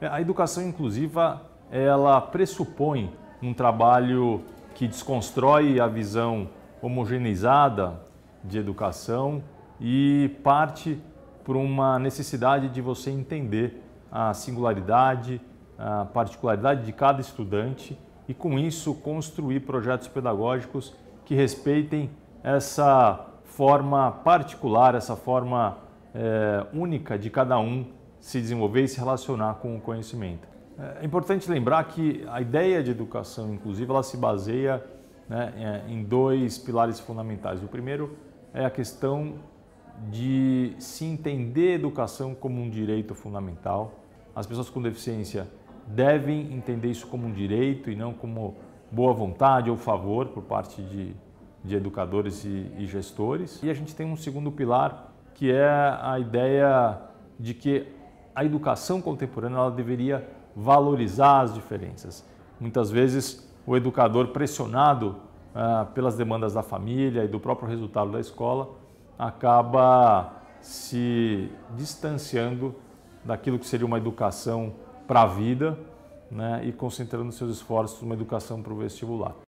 É, a educação inclusiva, ela pressupõe um trabalho que desconstrói a visão homogeneizada de educação e parte por uma necessidade de você entender a singularidade, a particularidade de cada estudante e, com isso, construir projetos pedagógicos que respeitem essa forma particular, essa forma é, única de cada um se desenvolver e se relacionar com o conhecimento. É importante lembrar que a ideia de educação inclusiva ela se baseia né, é, em dois pilares fundamentais. O primeiro é a questão de se entender a educação como um direito fundamental. As pessoas com deficiência devem entender isso como um direito e não como boa vontade ou favor por parte de, de educadores e, e gestores. E a gente tem um segundo pilar que é a ideia de que a educação contemporânea ela deveria valorizar as diferenças. Muitas vezes o educador pressionado ah, pelas demandas da família e do próprio resultado da escola acaba se distanciando daquilo que seria uma educação para a vida né, e concentrando seus esforços numa educação para o vestibular.